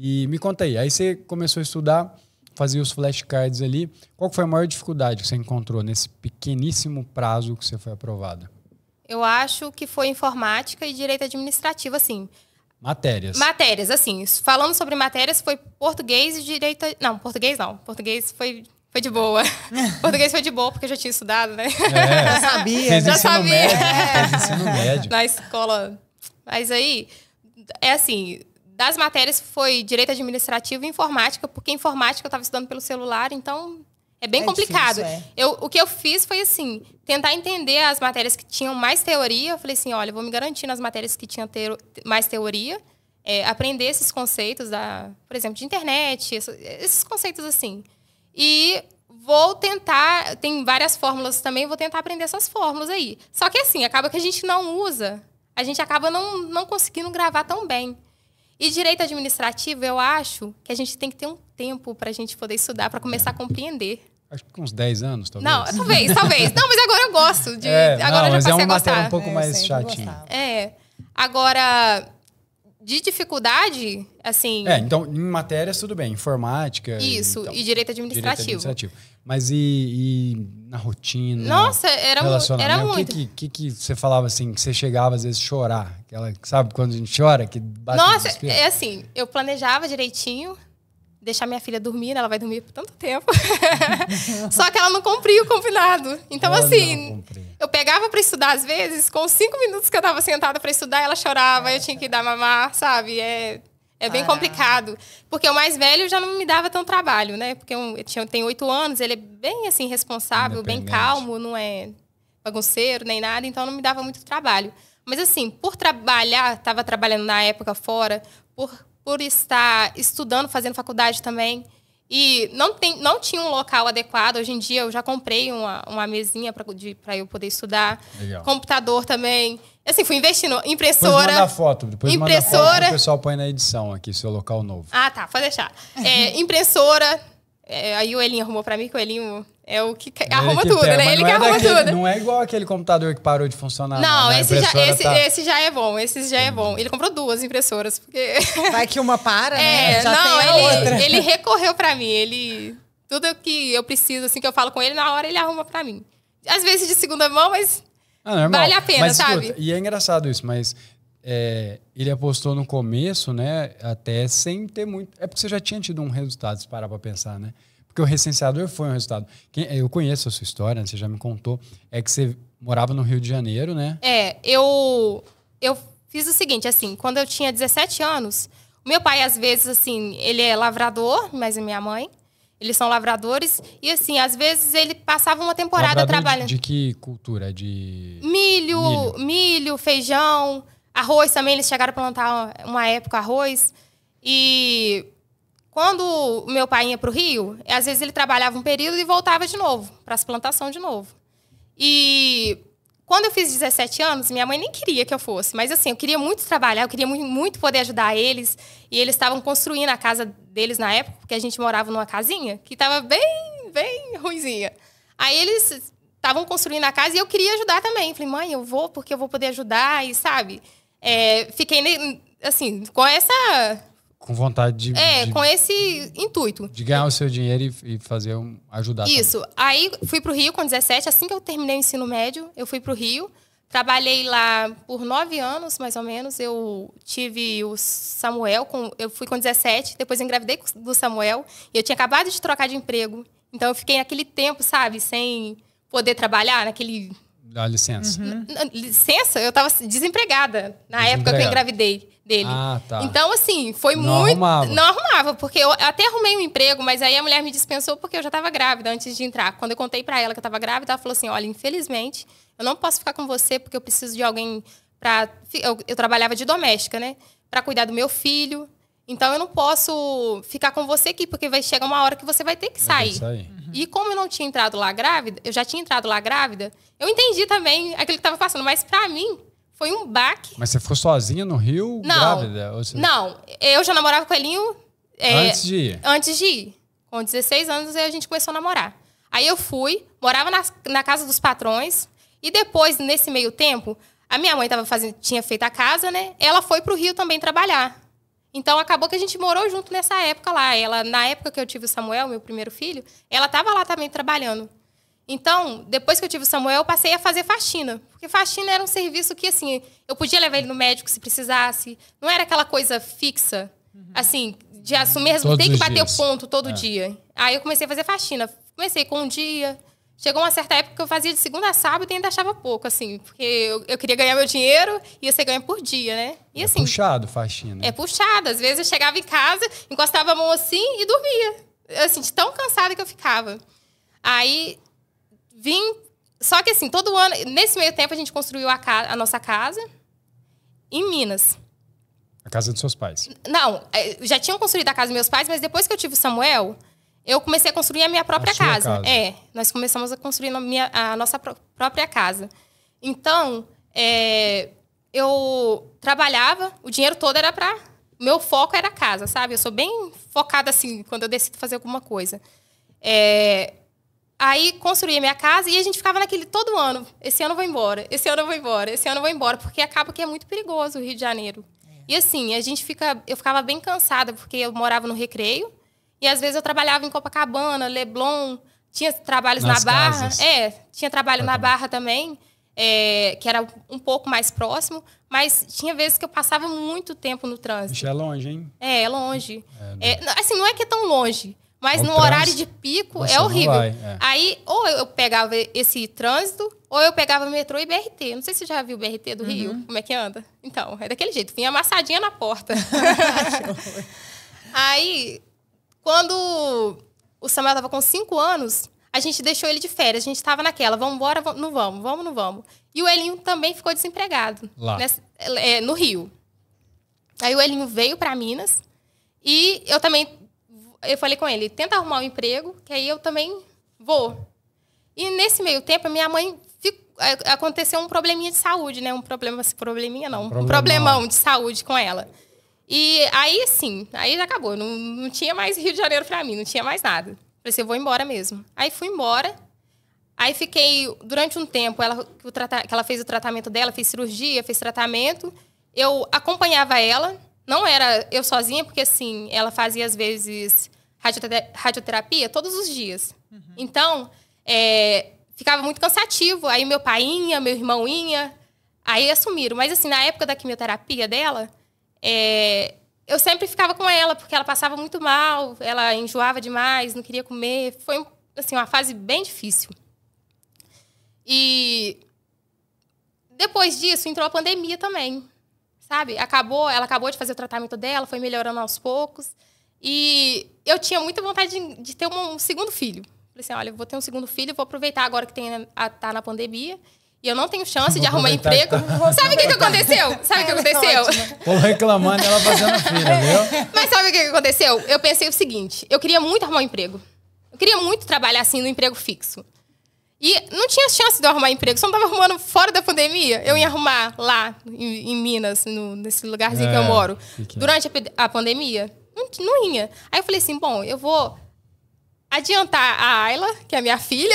E me conta aí, aí você começou a estudar, fazia os flashcards ali. Qual foi a maior dificuldade que você encontrou nesse pequeníssimo prazo que você foi aprovada? Eu acho que foi informática e direito administrativo, assim. Matérias. Matérias, assim. Falando sobre matérias, foi português e direito. Não, português não. Português foi, foi de boa. português foi de boa, porque eu já tinha estudado, né? É, eu sabia, fez já sabia. Médio, Fez ensino médio. Na escola. Mas aí, é assim, das matérias foi direito administrativo e informática, porque informática eu estava estudando pelo celular, então é bem é complicado. Difícil, é. eu, o que eu fiz foi assim, tentar entender as matérias que tinham mais teoria. Eu falei assim, olha, vou me garantir nas matérias que tinham ter mais teoria, é, aprender esses conceitos da, por exemplo, de internet, esses conceitos assim. E vou tentar, tem várias fórmulas também, vou tentar aprender essas fórmulas aí. Só que assim, acaba que a gente não usa, a gente acaba não, não conseguindo gravar tão bem. E direito administrativo, eu acho que a gente tem que ter um tempo para a gente poder estudar, para começar a é. compreender. Acho que uns 10 anos, talvez. Não, talvez, talvez. Não, mas agora eu gosto. De, é, agora não, eu já é passei é uma a gostar. um pouco é, mais chatinha. É. Agora, de dificuldade, assim. É, então, em matérias, tudo bem. Informática. Isso, e, então, e direito, administrativo. direito administrativo. Mas e, e, na rotina? Nossa, era, era muito. O que, que, que, você falava assim, que você chegava às vezes chorar? Aquela, sabe quando a gente chora? Que Nossa, é assim, eu planejava direitinho, deixar minha filha dormir, né, ela vai dormir por tanto tempo. Só que ela não cumpria o combinado. Então, ela assim, eu pegava para estudar às vezes, com cinco minutos que eu tava sentada para estudar, ela chorava, é. eu tinha que dar mamar, sabe? É, é bem ah. complicado. Porque o mais velho já não me dava tão trabalho, né? Porque eu, tinha, tem oito anos, ele é bem assim, responsável, bem calmo, não é bagunceiro nem nada, então não me dava muito trabalho. Mas assim, por trabalhar, estava trabalhando na época fora, por, por estar estudando, fazendo faculdade também. E não, tem, não tinha um local adequado. Hoje em dia eu já comprei uma, uma mesinha para eu poder estudar. Legal. Computador também. Assim, fui investindo. Impressora. Depois manda foto. Depois impressora. Manda foto, o pessoal põe na edição aqui, seu local novo. Ah, tá. Pode deixar. É, impressora. É, aí o Elinho arrumou pra mim, que o Elinho é o que ele arruma que tudo, né? Ele que é arruma daquele, tudo. Não é igual aquele computador que parou de funcionar. Não, né? Esse, já, esse, tá... esse, já, é bom, esse já é bom. Ele comprou duas impressoras, porque... Vai que uma para, né? é, né? Já não, tem ele, outra. ele recorreu pra mim, ele... Tudo que eu preciso, assim, que eu falo com ele, na hora ele arruma pra mim. Às vezes de segunda mão, mas ah, vale a pena, mas, sabe? Escuta, e é engraçado isso, mas é, ele apostou no começo, né? Até sem ter muito. É porque você já tinha tido um resultado, se parar para pensar, né? Porque o recenseador foi um resultado. Quem, eu conheço a sua história, você já me contou. É que você morava no Rio de Janeiro, né? É, eu, eu fiz o seguinte, assim, quando eu tinha 17 anos, meu pai, às vezes, assim, ele é lavrador, mas a é minha mãe. Eles são lavradores e assim, às vezes ele passava uma temporada Lavrador trabalhando. De, de, que cultura? De milho, milho, milho, feijão, arroz também. Eles chegaram a plantar uma época arroz e quando meu pai ia para o Rio, às vezes ele trabalhava um período e voltava de novo para as plantações de novo. E quando eu fiz 17 anos, minha mãe nem queria que eu fosse, mas assim, eu queria muito trabalhar, eu queria muito poder ajudar eles. E eles estavam construindo a casa deles na época, porque a gente morava numa casinha que estava bem, bem ruizinha. Aí eles estavam construindo a casa e eu queria ajudar também. Falei, mãe, eu vou porque eu vou poder ajudar, e sabe? É, fiquei, assim, com essa com vontade de. É, de, com esse intuito. De ganhar o seu dinheiro e, e fazer um, ajudar. Isso. Também. Aí fui para o Rio com 17, assim que eu terminei o ensino médio, eu fui para o Rio. Trabalhei lá por nove anos, mais ou menos. Eu tive o Samuel, com, eu fui com 17, depois engravidei do Samuel. E eu tinha acabado de trocar de emprego. Então eu fiquei naquele tempo, sabe, sem poder trabalhar, naquele Dá licença. Uhum. Licença? Eu estava desempregada na época que eu engravidei dele. Ah, tá. Então, assim, foi não muito. Arrumava. Não arrumava, porque eu até arrumei um emprego, mas aí a mulher me dispensou porque eu já estava grávida antes de entrar. Quando eu contei para ela que eu estava grávida, ela falou assim: olha, infelizmente, eu não posso ficar com você porque eu preciso de alguém para. Eu, eu trabalhava de doméstica, né? Para cuidar do meu filho. Então eu não posso ficar com você aqui, porque vai chegar uma hora que você vai ter que sair. sair. Uhum. E como eu não tinha entrado lá grávida, eu já tinha entrado lá grávida, eu entendi também aquilo que estava passando, mas para mim foi um baque. Mas você ficou sozinha no Rio não, grávida? Você... Não, eu já namorava com o Elinho. É, antes de ir? Antes de ir. Com 16 anos a gente começou a namorar. Aí eu fui, morava na, na casa dos patrões, e depois, nesse meio tempo, a minha mãe tava fazendo, tinha feito a casa, né? Ela foi pro Rio também trabalhar. Então acabou que a gente morou junto nessa época lá. Ela, na época que eu tive o Samuel, meu primeiro filho, ela estava lá também trabalhando. Então, depois que eu tive o Samuel, eu passei a fazer faxina. Porque faxina era um serviço que, assim, eu podia levar ele no médico se precisasse. Não era aquela coisa fixa, uhum. assim, de assumir, mesmo, tem que bater dias. o ponto todo é. dia. Aí eu comecei a fazer faxina. Comecei com um dia, Chegou uma certa época que eu fazia de segunda a sábado e ainda achava pouco, assim, porque eu, eu queria ganhar meu dinheiro e você ganha por dia, né? E é assim. puxado, faxina. Né? É puxado. Às vezes eu chegava em casa, encostava a mão assim e dormia. Assim, de tão cansada que eu ficava. Aí vim. Só que assim, todo ano, nesse meio tempo, a gente construiu a, casa, a nossa casa em Minas. A casa dos seus pais? Não, é, já tinham construído a casa dos meus pais, mas depois que eu tive o Samuel, eu comecei a construir a minha própria a casa. casa. É, nós começamos a construir a, minha, a nossa pr própria casa. Então, é, eu trabalhava, o dinheiro todo era para. Meu foco era a casa, sabe? Eu sou bem focada assim quando eu decido fazer alguma coisa. É, aí construí a minha casa e a gente ficava naquele todo ano. Esse ano eu vou embora, esse ano eu vou embora, esse ano eu vou embora, porque acaba que é muito perigoso o Rio de Janeiro. É. E assim, a gente fica, eu ficava bem cansada porque eu morava no recreio e às vezes eu trabalhava em Copacabana, Leblon, tinha trabalhos Nas na Barra. É, tinha trabalho ah, na tá Barra também, é, que era um pouco mais próximo, mas tinha vezes que eu passava muito tempo no trânsito. Isso é longe, hein? É, é longe. É, né? é não... É, assim, não é que é tão longe, mas o no horário de pico é horrível. Vai, é. Aí, ou eu pegava esse trânsito, ou eu pegava metrô e BRT. Não sei se você já viu o BRT do uhum. Rio, como é que anda. Então, é daquele jeito, vinha amassadinha na porta. Aí, quando o Samuel estava com cinco anos, a gente deixou ele de férias. A gente estava naquela, vamos embora, não vamos, vamos, não vamos. E o Elinho também ficou desempregado. Nessa, é, no Rio. Aí o Elinho veio para Minas e eu também... Eu falei com ele, tenta arrumar um emprego, que aí eu também vou. E nesse meio tempo, a minha mãe é, aconteceu um probleminha de saúde, né? Um problema, probleminha não, um problemão, um problemão de saúde com ela. E aí, sim, aí já acabou. Não, não tinha mais Rio de Janeiro para mim, não tinha mais nada. Falei assim, eu vou embora mesmo. Aí fui embora. Aí fiquei durante um tempo, ela, que, que ela fez o tratamento dela, fez cirurgia, fez tratamento. Eu acompanhava ela, não era eu sozinha, porque assim, ela fazia às vezes radioterapia todos os dias. Uhum. Então, é, ficava muito cansativo. Aí meu pai ia, meu irmão ia, aí assumiram. Mas assim, na época da quimioterapia dela, é, eu sempre ficava com ela, porque ela passava muito mal, ela enjoava demais, não queria comer. Foi assim, uma fase bem difícil. E depois disso entrou a pandemia também, sabe? Acabou, ela acabou de fazer o tratamento dela, foi melhorando aos poucos. E eu tinha muita vontade de, de ter um, um, segundo filho. Falei assim, olha, vou ter um segundo filho, vou aproveitar agora que tem a, tá na pandemia e eu não tenho chance Vou de arrumar emprego. Tá. Sabe o que, que aconteceu? Sabe o que é, tá aconteceu? Vou reclamando ela fazendo a filha, é. viu? Mas sabe o que, aconteceu? Eu pensei o seguinte: eu queria muito arrumar um emprego. Eu queria muito trabalhar assim no emprego fixo. E não tinha chance de eu arrumar emprego. Só não estava arrumando fora da pandemia. Eu ia arrumar lá em, em Minas, no, nesse lugarzinho é, que eu é, moro. Durante a, a pandemia, não, não ia. Aí eu falei assim, bom, eu vou adiantar a Ayla, que é minha filha,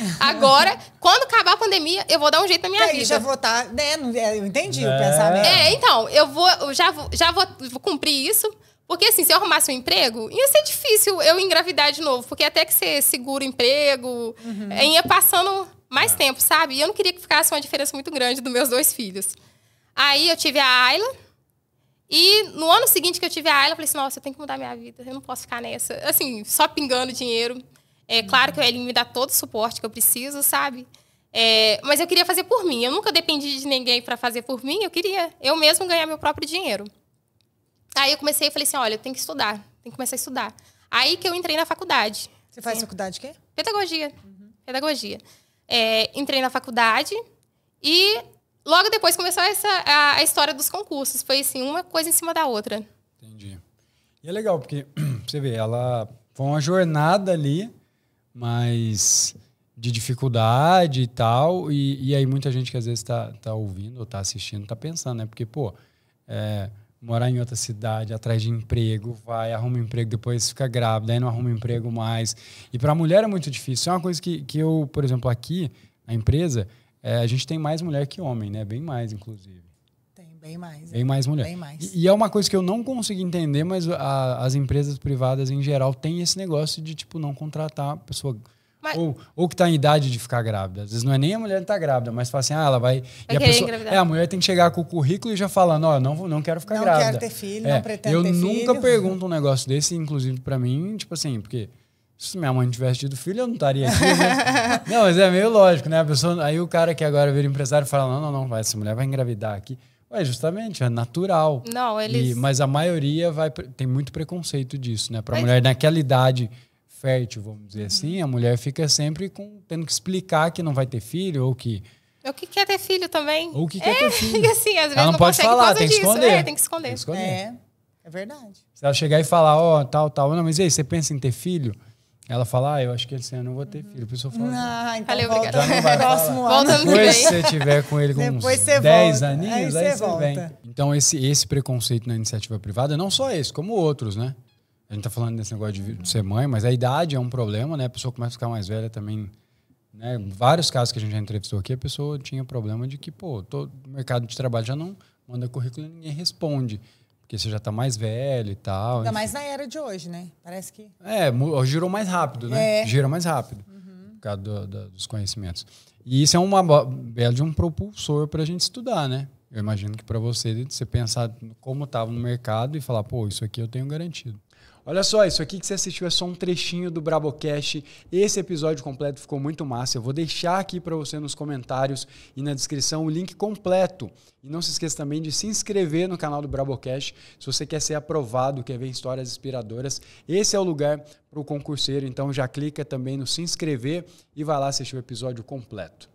Agora, quando acabar a pandemia, eu vou dar um jeito na minha Peraí, vida. já vou estar, tá, né? Eu entendi é. o pensamento. É, então, eu vou, eu já, vou, já vou, vou cumprir isso. Porque, assim, se eu arrumasse um emprego, ia ser difícil eu engravidar de novo. Porque até que você segura o emprego, uhum. É, ia passando mais tempo, sabe? E eu não queria que ficasse uma diferença muito grande dos meus dois filhos. Aí eu tive a Ayla. E no ano seguinte que eu tive a Ayla, eu falei assim, nossa, eu tenho que mudar minha vida. Eu não posso ficar nessa. Assim, só pingando dinheiro. É claro que ele me dá todo o suporte que eu preciso, sabe? É, mas eu queria fazer por mim. Eu nunca dependi de ninguém para fazer por mim. Eu queria eu mesmo ganhar meu próprio dinheiro. Aí eu comecei e falei assim, olha, eu tenho que estudar. tem que começar a estudar. Aí que eu entrei na faculdade. Você faz é. faculdade de quê? Pedagogia. Uhum. Pedagogia. É, entrei na faculdade e logo depois começou essa, a, a história dos concursos. Foi assim, uma coisa em cima da outra. Entendi. E é legal, porque você vê, ela foi uma jornada ali mas de dificuldade e tal. E, e aí muita gente que às vezes está tá ouvindo ou está assistindo está pensando, né? Porque, pô, é, morar em outra cidade, atrás de emprego, vai, arruma emprego, depois fica grávida, aí não arruma emprego mais. E para a mulher é muito difícil. É uma coisa que, que eu, por exemplo, aqui, na empresa, é, a gente tem mais mulher que homem, né? Bem mais, inclusive. Bem mais. Bem é. mais mulher. Bem mais. E, e, é uma coisa que eu não consigo entender, mas a, as empresas privadas em geral têm esse negócio de, tipo, não contratar a pessoa. Mas... Ou, ou que está em idade de ficar grávida. Às vezes não é nem a mulher que está grávida, mas fala assim, ah, ela vai. vai e a pessoa, é, a mulher tem que chegar com o currículo e já falando, ó, não, não quero ficar não grávida. Não quero ter filho, é, não pretendo eu ter filho. Eu nunca pergunto um negócio desse, inclusive para mim, tipo assim, porque se minha mãe tivesse tido filho, eu não estaria aqui. Né? não, mas é meio lógico, né? A pessoa, aí o cara que agora vira empresário fala: não, não, não, essa mulher vai engravidar aqui é justamente, é natural. Não, eles. E, mas a maioria vai. Tem muito preconceito disso, né? para mas... mulher naquela idade fértil, vamos dizer uhum. assim, a mulher fica sempre com, tendo que explicar que não vai ter filho ou que. É o que quer ter filho também. Ou que é, quer ter filho. assim, às vezes ela não, não pode falar, tem que, é, tem que, esconder. tem que esconder. É, é verdade. Se ela chegar e falar, ó, oh, tal, tal. Não, mas e aí, você pensa em ter filho? Ela fala, ah, eu acho que esse ano eu não vou ter filho. A pessoa fala, ah, então Valeu, obrigada. Não Próximo volta ano. Depois se você tiver com ele com Depois uns 10 volta. aninhos, aí, você, aí você vem. Então, esse, esse preconceito na iniciativa privada, não só esse, como outros, né? A gente tá falando desse negócio de ser mãe, mas a idade é um problema, né? A pessoa começa a ficar mais velha também. Né? Vários casos que a gente já entrevistou aqui, a pessoa tinha problema de que, pô, todo mercado de trabalho já não manda currículo e ninguém responde. Porque você já tá mais velho e tal. Ainda enfim. mais na era de hoje, né? Parece que. É, girou mais rápido, né? É. Gira mais rápido. Uhum. Por causa do, do, dos conhecimentos. E isso é uma bela é de um propulsor para a gente estudar, né? Eu imagino que para você, você pensar como estava no mercado e falar, pô, isso aqui eu tenho garantido. Olha só, isso aqui que você assistiu é só um trechinho do Brabocast. Esse episódio completo ficou muito massa. Eu vou deixar aqui para você nos comentários e na descrição o link completo. E não se esqueça também de se inscrever no canal do Brabocast. Se você quer ser aprovado, quer ver histórias inspiradoras, esse é o lugar para o concurseiro. Então já clica também no se inscrever e vai lá assistir o episódio completo.